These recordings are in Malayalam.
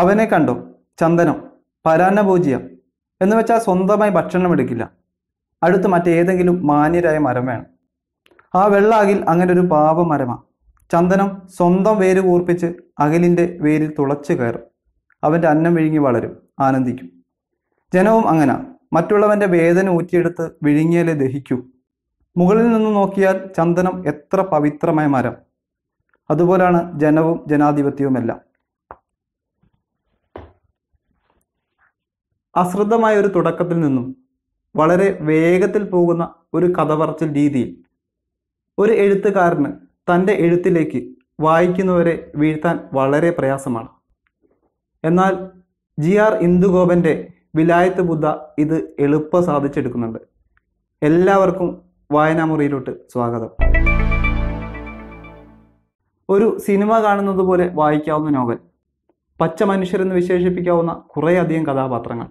അവനെ കണ്ടോ ചന്ദനം പരാന്നഭോജ്യം എന്ന് വെച്ചാൽ സ്വന്തമായി ഭക്ഷണം എടുക്കില്ല അടുത്ത് മറ്റേതെങ്കിലും മാന്യരായ മരം വേണം ആ വെള്ളാകിൽ അങ്ങനെ ഒരു പാപ ചന്ദനം സ്വന്തം വേര് കൂർപ്പിച്ച് അകലിൻ്റെ വേരിൽ തുളച്ചു കയറും അവൻ്റെ അന്നം വിഴുങ്ങി വളരും ആനന്ദിക്കും ജനവും അങ്ങനെ മറ്റുള്ളവൻ്റെ വേദന ഊറ്റിയെടുത്ത് വിഴുങ്ങിയാലേ ദഹിക്കൂ മുകളിൽ നിന്ന് നോക്കിയാൽ ചന്ദനം എത്ര പവിത്രമായ മരം അതുപോലാണ് ജനവും ജനാധിപത്യവുമെല്ലാം അശ്രദ്ധമായ ഒരു തുടക്കത്തിൽ നിന്നും വളരെ വേഗത്തിൽ പോകുന്ന ഒരു കഥ പറച്ചിൽ രീതിയിൽ ഒരു എഴുത്തുകാരന് തൻ്റെ എഴുത്തിലേക്ക് വായിക്കുന്നവരെ വീഴ്ത്താൻ വളരെ പ്രയാസമാണ് എന്നാൽ ജി ആർ ഇന്ദുഗോപൻ്റെ വിലായത്ത് ബുദ്ധ ഇത് എളുപ്പം സാധിച്ചെടുക്കുന്നുണ്ട് എല്ലാവർക്കും മുറിയിലോട്ട് സ്വാഗതം ഒരു സിനിമ കാണുന്നത് പോലെ വായിക്കാവുന്ന നോവൽ പച്ച മനുഷ്യരെന്ന് വിശേഷിപ്പിക്കാവുന്ന കുറേയധികം കഥാപാത്രങ്ങൾ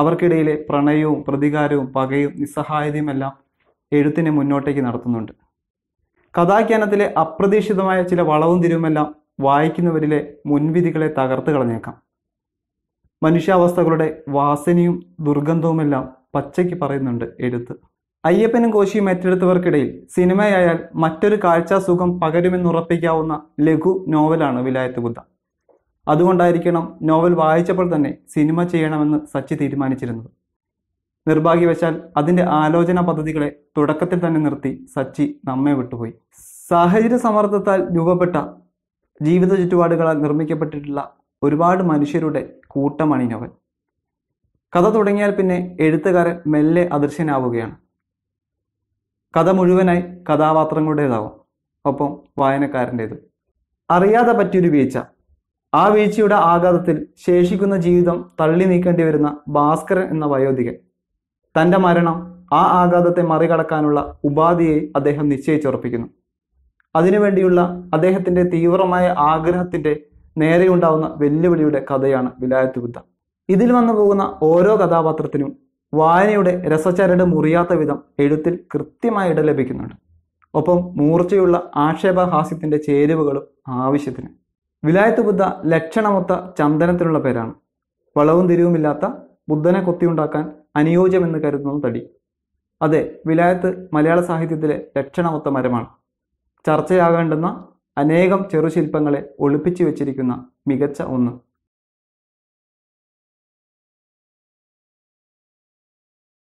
അവർക്കിടയിലെ പ്രണയവും പ്രതികാരവും പകയും നിസ്സഹായതയുമെല്ലാം എഴുത്തിനെ മുന്നോട്ടേക്ക് നടത്തുന്നുണ്ട് കഥാഖ്യാനത്തിലെ അപ്രതീക്ഷിതമായ ചില വളവും തിരിവുമെല്ലാം വായിക്കുന്നവരിലെ മുൻവിധികളെ തകർത്ത് കളഞ്ഞേക്കാം മനുഷ്യാവസ്ഥകളുടെ വാസനയും ദുർഗന്ധവുമെല്ലാം പച്ചയ്ക്ക് പറയുന്നുണ്ട് എഴുത്ത് അയ്യപ്പനും കോശിയും ഏറ്റെടുത്തവർക്കിടയിൽ സിനിമയായാൽ മറ്റൊരു കാഴ്ചാസുഖം പകരുമെന്നുറപ്പിക്കാവുന്ന ലഘു നോവലാണ് വിലായത്ത് ബുദ്ധ അതുകൊണ്ടായിരിക്കണം നോവൽ വായിച്ചപ്പോൾ തന്നെ സിനിമ ചെയ്യണമെന്ന് സച്ചി തീരുമാനിച്ചിരുന്നത് നിർഭാഗ്യവശാൽ അതിൻ്റെ ആലോചനാ പദ്ധതികളെ തുടക്കത്തിൽ തന്നെ നിർത്തി സച്ചി നമ്മെ വിട്ടുപോയി സാഹചര്യ സമ്മർദ്ദത്താൽ രൂപപ്പെട്ട ജീവിത ചുറ്റുപാടുകളാൽ നിർമ്മിക്കപ്പെട്ടിട്ടുള്ള ഒരുപാട് മനുഷ്യരുടെ കൂട്ടമാണ് ഈ നോവൽ കഥ തുടങ്ങിയാൽ പിന്നെ എഴുത്തുകാരൻ മെല്ലെ അദൃശ്യനാവുകയാണ് കഥ മുഴുവനായി കഥാപാത്രങ്ങളുടേതാവും ഒപ്പം വായനക്കാരൻ്റേത് അറിയാതെ പറ്റിയൊരു വീഴ്ച ആ വീഴ്ചയുടെ ആഘാതത്തിൽ ശേഷിക്കുന്ന ജീവിതം തള്ളി നീക്കേണ്ടി വരുന്ന ഭാസ്കരൻ എന്ന വയോധികൻ തന്റെ മരണം ആ ആഘാതത്തെ മറികടക്കാനുള്ള ഉപാധിയെ അദ്ദേഹം നിശ്ചയിച്ചുറപ്പിക്കുന്നു അതിനുവേണ്ടിയുള്ള അദ്ദേഹത്തിന്റെ തീവ്രമായ ആഗ്രഹത്തിന്റെ നേരെയുണ്ടാവുന്ന വെല്ലുവിളിയുടെ കഥയാണ് വിലായത്ത് ബുദ്ധ ഇതിൽ വന്നു പോകുന്ന ഓരോ കഥാപാത്രത്തിനും വായനയുടെ രസചരട് മുറിയാത്ത വിധം എഴുത്തിൽ കൃത്യമായ ഇടം ലഭിക്കുന്നുണ്ട് ഒപ്പം മൂർച്ചയുള്ള ആക്ഷേപഹാസ്യത്തിന്റെ ചേരുവകളും ആവശ്യത്തിന് വിലായത്ത് ബുദ്ധ ലക്ഷണമൊത്ത ചന്ദനത്തിനുള്ള പേരാണ് വളവും തിരിവുമില്ലാത്ത ബുദ്ധനെ കൊത്തിയുണ്ടാക്കാൻ അനുയോജ്യമെന്ന് കരുതുന്ന തടി അതെ വിലായത്ത് മലയാള സാഹിത്യത്തിലെ ലക്ഷണമൊത്ത മരമാണ് ചർച്ചയാകേണ്ടുന്ന അനേകം ചെറുശില്പങ്ങളെ ഒളിപ്പിച്ചു വെച്ചിരിക്കുന്ന മികച്ച ഒന്ന്